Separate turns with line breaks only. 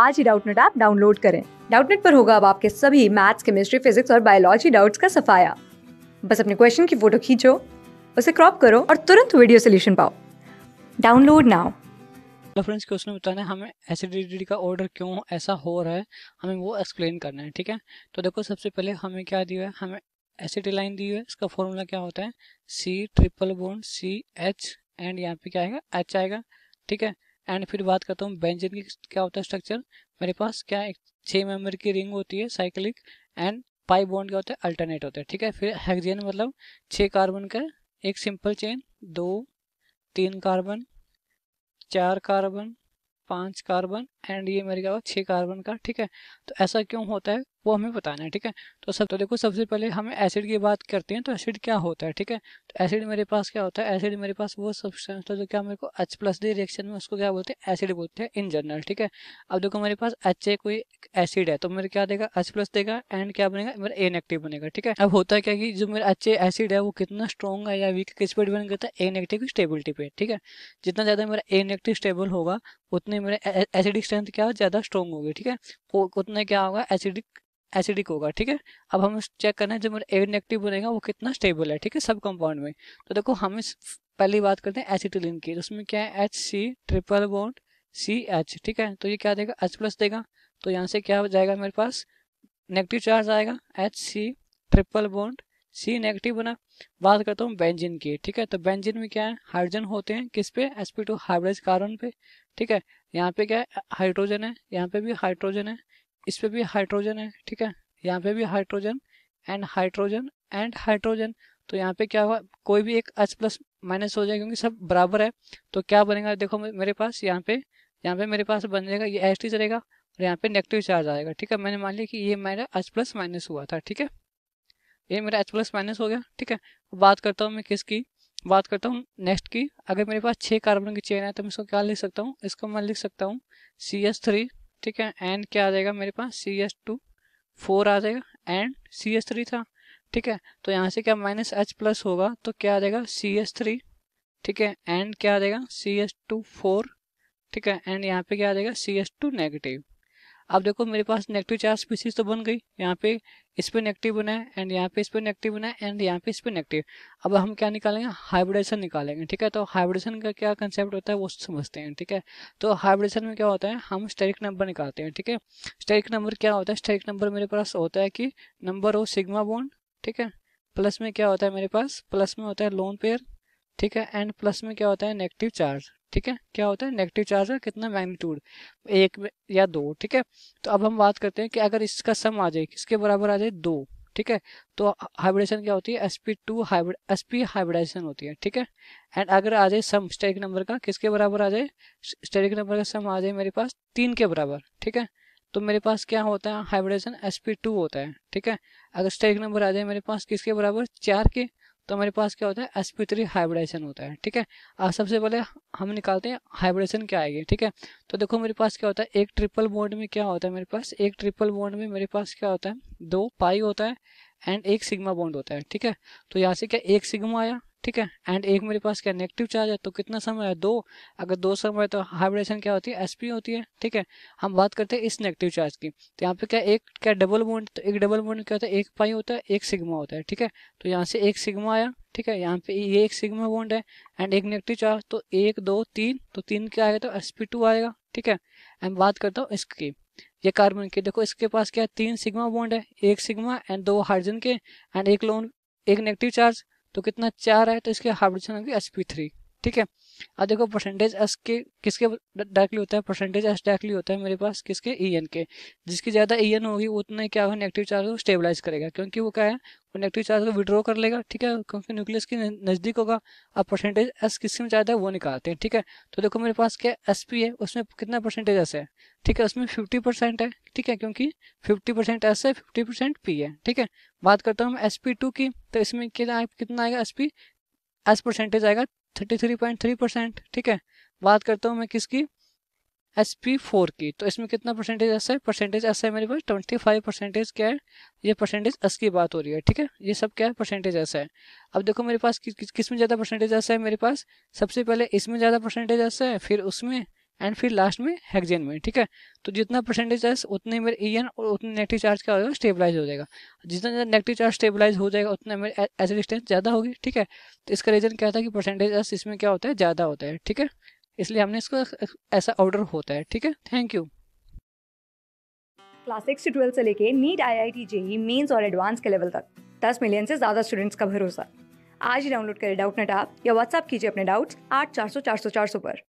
आज ही Doubtnut app download करें डाउटनेट पर होगा अब आपके सभी मैथ्स केमिस्ट्री फिजिक्स और बायोलॉजी डाउट्स का सफाया बस अपने क्वेश्चन की फोटो खींचो उसे क्रॉप करो और तुरंत वीडियो सोल्यूशन पाओ डाउनलोड नाउ फ्रेंड्स क्वेश्चन बताना है हमें एसिडिटी का ऑर्डर क्यों ऐसा हो रहा है हमें वो एक्सप्लेन करना है ठीक है तो देखो सबसे पहले हमें क्या दिया है हमें एसिडी लाइन दी है इसका फॉर्मूला क्या होता है C triple bond C H and यहाँ पे क्या आएगा एच आएगा ठीक है एंड फिर बात करता हूँ बेंजिन की क्या होता है स्ट्रक्चर मेरे पास क्या एक छः मेम्बर की रिंग होती है साइक्लिक एंड पाई बॉन्ड क्या होता है अल्टरनेट होता है ठीक है फिर हैगजेन मतलब छः कार्बन का एक सिंपल चेन दो तीन कार्बन चार कार्बन पाँच कार्बन एंड ये मेरे क्या हुआ छः कार्बन का ठीक है तो ऐसा क्यों होता है वो हमें बताना है ठीक है तो सब तो देखो सबसे पहले हम एसिड की बात करते हैं तो एसिड क्या होता है ठीक है तो एसिड मेरे पास क्या होता है एसिड मेरे पास वो सब्सटेंस तो जो क्या मेरे को एच प्लस डी रिएक्शन में उसको क्या बोलते हैं एसिड बोलते हैं इन जनरल ठीक है अब देखो मेरे पास एच ए कोई एसिड है तो मेरे क्या देगा एच प्लस देगा एंड क्या बनेगा मेरा ए बनेगा ठीक है अब होता है क्या कि जो मेरा एच ए एसिड है वो कितना स्ट्रॉन्ग है या वीक किस पर डिपेंड करता है ए की स्टेबिलिटी पे ठीक है जितना ज़्यादा मेरा ए स्टेबल होगा उतने मेरे एसिडिक स्ट्रेंथ क्या हो ज़्यादा स्ट्रॉन्ग होगी ठीक है उतना क्या होगा एसिडिक एसिडिक होगा ठीक है अब हम चेक करना है जो मेरा एयर नेगेटिव बनेगा वो कितना स्टेबल है ठीक है सब कंपाउंड में तो देखो हम इस पहली बात करते हैं एसिटिलिन की तो उसमें क्या है H C triple bond C H ठीक है तो ये क्या देगा एच प्लस देगा तो यहाँ से क्या हो जाएगा मेरे पास नेगेटिव चार्ज आएगा H C triple bond C negative बना बात करता हूँ बेंजिन की ठीक है तो बेंजिन में क्या है हाइड्रोजन होते हैं किस पे S P two hybrid carbon पे ठीक है यहाँ पे क्या है हाइड्रोजन है यहाँ पे भी हाइड्रोजन है इस पे भी हाइड्रोजन है ठीक है यहाँ पे भी hydrogen and hydrogen and hydrogen तो यहाँ पे क्या हुआ कोई भी एक एच प्लस माइनस हो जाएगा क्योंकि सब बराबर है तो क्या बनेगा देखो मेरे पास यहाँ पे यहाँ पे मेरे पास बन जाएगा ये एस टी चलेगा और यहाँ पे नेगेटिव चार्ज आएगा ठीक है मैंने मान लिया कि ये मेरा एच प्लस माइनस हुआ था ठीक है ये मेरा एच प्लस माइनस हो गया ठीक है बात करता हूँ मैं किसकी बात करता हूँ नेक्स्ट की अगर मेरे पास छः कार्बन की चेन है तो मैं इसको क्या लिख सकता हूँ इसको मैं लिख सकता हूँ सी एस थ्री ठीक है एंड क्या आ जाएगा मेरे पास सी एस टू फोर आ जाएगा एंड सी एस थ्री था ठीक है तो यहाँ से क्या माइनस एच प्लस होगा तो क्या आ जाएगा सी एस थ्री ठीक है एंड क्या आ जाएगा सी एस टू फोर ठीक है एंड यहाँ पे क्या आ जाएगा सी एस टू नेगेटिव अब देखो मेरे पास नेगेटिव चार्ज स्पीसीज तो बन गई यहाँ पे इस पर नेगेटिव बना है एंड यहाँ पे इस पर नेगेटिव बना है एंड यहाँ पे इस पर नेगेटिव अब हम क्या निकालेंगे हाइब्रिडेशन निकालेंगे ठीक है तो हाइब्रिडेशन का क्या कंसेप्ट होता है वो समझते हैं ठीक है तो हाइब्रिडेशन में क्या होता है हम स्टेरिक नंबर निकालते हैं ठीक है स्टेरिक नंबर क्या होता है स्टेरिक नंबर मेरे पास होता है कि नंबर हो सिग्मा बॉन्ड ठीक है प्लस में क्या होता है मेरे पास प्लस में होता है लोन पेयर ठीक है एंड प्लस में क्या होता है नेगेटिव चार्ज ठीक है क्या होता है नेगेटिव चार्ज का कितना मैग्नीट्यूड एक या दो ठीक है तो अब हम बात करते हैं कि अगर इसका सम आ जाए किसके बराबर आ जाए दो ठीक है तो हाइब्रिडेशन क्या होती है sp2 P two hybrid S hybridization होती है ठीक है एंड अगर आ जाए सम स्टेरिक नंबर का किसके बराबर आ जाए स्टेरिक नंबर का सम आ जाए मेरे पास तीन के बराबर ठीक है तो मेरे पास क्या होता है हाइब्रिडेशन sp2 होता है ठीक है अगर स्टेरिक नंबर आ जाए मेरे पास किसके बराबर चार के तो हमारे पास क्या होता है एस पी थ्री होता है ठीक है अब सबसे पहले हम निकालते हैं हाइब्रेशन क्या आएगी ठीक है तो देखो मेरे पास क्या होता है एक ट्रिपल बॉन्ड में क्या होता है मेरे पास एक ट्रिपल बॉन्ड में मेरे पास क्या होता है दो पाई होता है एंड एक सिग्मा बॉन्ड होता है ठीक है तो यहाँ से क्या एक सिग्मा आया ठीक है एंड एक मेरे पास क्या नेगेटिव चार्ज है तो कितना समय है दो अगर दो समय है तो हाइब्रेशन क्या होती है एस होती है ठीक है हम बात करते हैं इस नेगेटिव चार्ज की तो यहाँ पे क्या एक क्या डबल बोन्ड तो एक डबल बोन्ड क्या होता है एक पाई होता है एक सिग्मा होता है ठीक है तो यहाँ से एक सिग्मा आया ठीक है यहाँ पे ये एक सिग्मा बॉन्ड है एंड एक नेगेटिव चार्ज तो एक दो तीन तो तीन क्या आएगा तो एस आएगा ठीक है एंड बात करता हूँ इसकी ये कार्बन की देखो इसके पास क्या है तीन सिग्मा बॉन्ड है एक सिग्मा एंड दो हाइड्रोजन के एंड एक लोन एक नेगेटिव चार्ज तो कितना चार है तो इसके हाइब्रिजन होगी थ्री ठीक है अब देखो परसेंटेज एस के किसके डायरेक्टली होता है परसेंटेज एस डायरेक्टली होता है मेरे पास किसके ई e एन के जिसकी ज़्यादा ई e एन होगी उतना ही क्या होगा नेगेटिव चार्ज को स्टेबलाइज करेगा क्योंकि वो क्या है वो नेगेटिव चार्ज को विड्रॉ कर लेगा ठीक है क्योंकि न्यूक्लियस के नज़दीक होगा अब परसेंटेज एस किसके में ज़्यादा है वो निकालते हैं ठीक है तो देखो मेरे पास क्या एस पी है उसमें कितना परसेंटेज एस है ठीक है उसमें फिफ्टी परसेंट है ठीक है क्योंकि फिफ्टी परसेंट एस है फिफ्टी परसेंट पी है ठीक है बात करता हूँ मैं एस पी टू की तो इसमें कितना कितना आएगा एस पी एस परसेंटेज आएगा thirty three point three percent ठीक है बात करता हूँ मैं किसकी एस पी फोर की तो इसमें कितना परसेंटेज ऐसा है परसेंटेज ऐसा है मेरे पास ट्वेंटी फाइव परसेंटेज क्या है ये परसेंटेज एस की बात हो रही है ठीक है ये सब क्या है परसेंटेज ऐसा है अब देखो मेरे पास कि, कि, किस में ज़्यादा परसेंटेज ऐसा है मेरे पास सबसे पहले इसमें ज़्यादा परसेंटेज ऐसा है फिर उसमें एंड फिर लास्ट में हेक्जेन में ठीक है तो जितना परसेंटेज चार्ज उतने मेरे ई और उतने नेगेटिव चार्ज क्या हो जाएगा स्टेबलाइज हो जाएगा जितना ज़्यादा नेगेटिव चार्ज स्टेबलाइज हो जाएगा उतना मेरे एज डिस्टेंस ज़्यादा होगी ठीक है तो इसका रीज़न क्या था कि परसेंटेज चार्ज इसमें क्या होता है ज़्यादा होता है ठीक है इसलिए हमने इसको ऐसा ऑर्डर होता है ठीक है थैंक यू क्लास सिक्स से ट्वेल्थ से लेके NEET I I T JEE mains और एडवांस के लेवल तक दस मिलियन से ज़्यादा स्टूडेंट्स का भरोसा आज ही डाउनलोड करें डाउट नेट आप या व्हाट्सअप कीजिए अपने डाउट्स आठ चार सौ चार सौ चार सौ पर